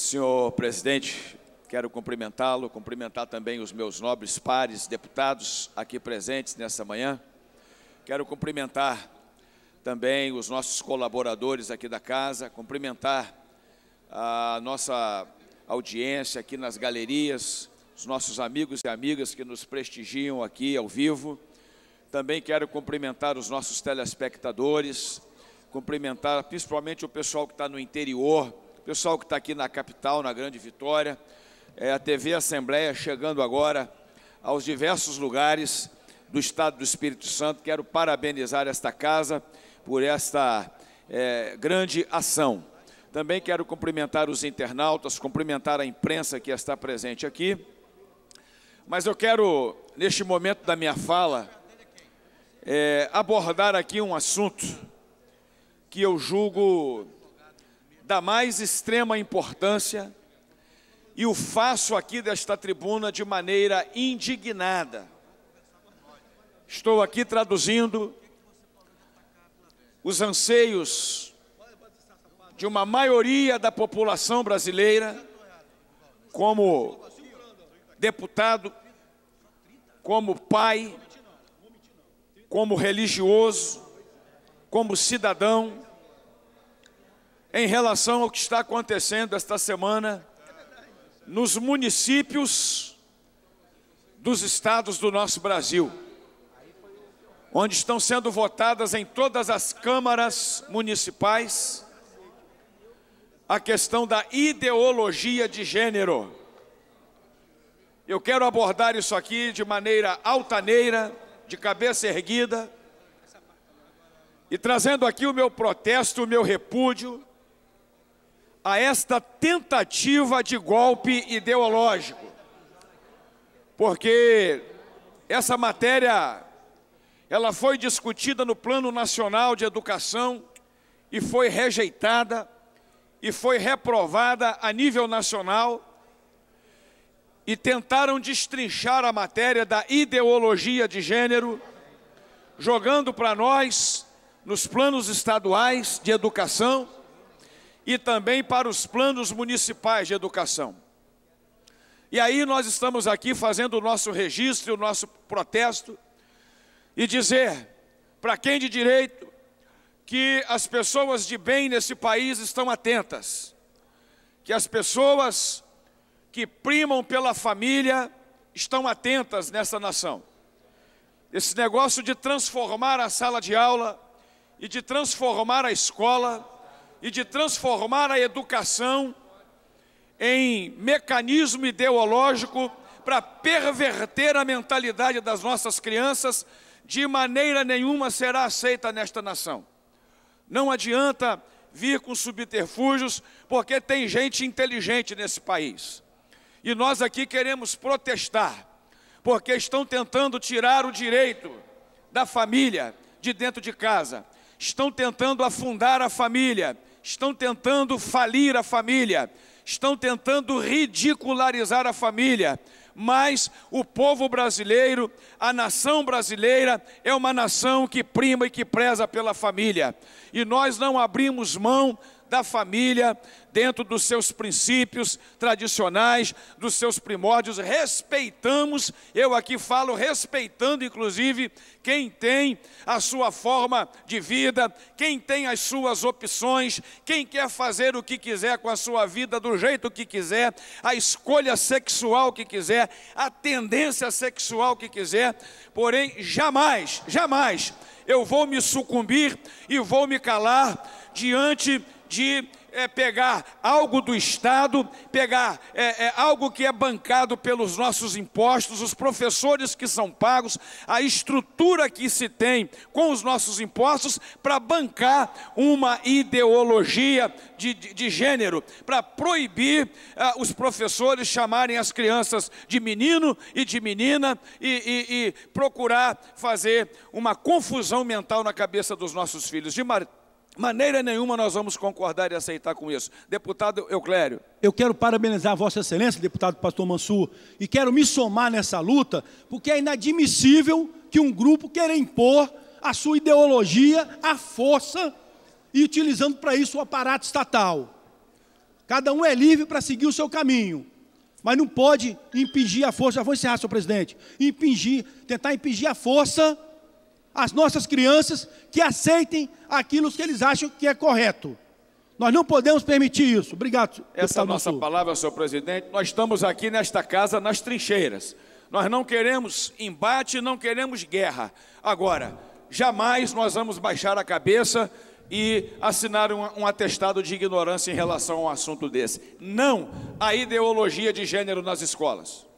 Senhor presidente, quero cumprimentá-lo, cumprimentar também os meus nobres pares deputados aqui presentes nesta manhã. Quero cumprimentar também os nossos colaboradores aqui da casa, cumprimentar a nossa audiência aqui nas galerias, os nossos amigos e amigas que nos prestigiam aqui ao vivo. Também quero cumprimentar os nossos telespectadores, cumprimentar principalmente o pessoal que está no interior pessoal que está aqui na capital, na Grande Vitória, é a TV Assembleia chegando agora aos diversos lugares do Estado do Espírito Santo. Quero parabenizar esta casa por esta é, grande ação. Também quero cumprimentar os internautas, cumprimentar a imprensa que está presente aqui. Mas eu quero, neste momento da minha fala, é, abordar aqui um assunto que eu julgo da mais extrema importância e o faço aqui desta tribuna de maneira indignada. Estou aqui traduzindo os anseios de uma maioria da população brasileira, como deputado, como pai, como religioso, como cidadão em relação ao que está acontecendo esta semana nos municípios dos estados do nosso Brasil, onde estão sendo votadas em todas as câmaras municipais a questão da ideologia de gênero. Eu quero abordar isso aqui de maneira altaneira, de cabeça erguida, e trazendo aqui o meu protesto, o meu repúdio a esta tentativa de golpe ideológico. Porque essa matéria ela foi discutida no Plano Nacional de Educação e foi rejeitada e foi reprovada a nível nacional e tentaram destrinchar a matéria da ideologia de gênero, jogando para nós nos planos estaduais de educação e também para os planos municipais de educação. E aí nós estamos aqui fazendo o nosso registro, o nosso protesto e dizer para quem de direito que as pessoas de bem nesse país estão atentas, que as pessoas que primam pela família estão atentas nessa nação. Esse negócio de transformar a sala de aula e de transformar a escola e de transformar a educação em mecanismo ideológico para perverter a mentalidade das nossas crianças, de maneira nenhuma será aceita nesta nação. Não adianta vir com subterfúgios, porque tem gente inteligente nesse país. E nós aqui queremos protestar, porque estão tentando tirar o direito da família de dentro de casa, estão tentando afundar a família estão tentando falir a família, estão tentando ridicularizar a família, mas o povo brasileiro, a nação brasileira, é uma nação que prima e que preza pela família, e nós não abrimos mão da família, dentro dos seus princípios tradicionais, dos seus primórdios. Respeitamos, eu aqui falo respeitando, inclusive, quem tem a sua forma de vida, quem tem as suas opções, quem quer fazer o que quiser com a sua vida, do jeito que quiser, a escolha sexual que quiser, a tendência sexual que quiser, porém, jamais, jamais eu vou me sucumbir e vou me calar diante de é, pegar algo do Estado, pegar é, é, algo que é bancado pelos nossos impostos, os professores que são pagos, a estrutura que se tem com os nossos impostos, para bancar uma ideologia de, de, de gênero, para proibir os professores chamarem as crianças de menino e de menina e, e, e procurar fazer uma confusão mental na cabeça dos nossos filhos. De, maneira nenhuma nós vamos concordar e aceitar com isso. Deputado Euclério. Eu quero parabenizar Vossa Excelência, deputado Pastor Mansur, e quero me somar nessa luta, porque é inadmissível que um grupo queira impor a sua ideologia à força e utilizando para isso o aparato estatal. Cada um é livre para seguir o seu caminho, mas não pode impingir a força. Já vou encerrar, senhor presidente. Impingir, tentar impingir a força as nossas crianças que aceitem aquilo que eles acham que é correto. Nós não podemos permitir isso. Obrigado. Essa é nossa Sul. palavra, senhor presidente, nós estamos aqui nesta casa nas trincheiras. Nós não queremos embate, não queremos guerra. Agora, jamais nós vamos baixar a cabeça e assinar um, um, atestado de ignorância em relação a um assunto desse. Não a ideologia de gênero nas escolas.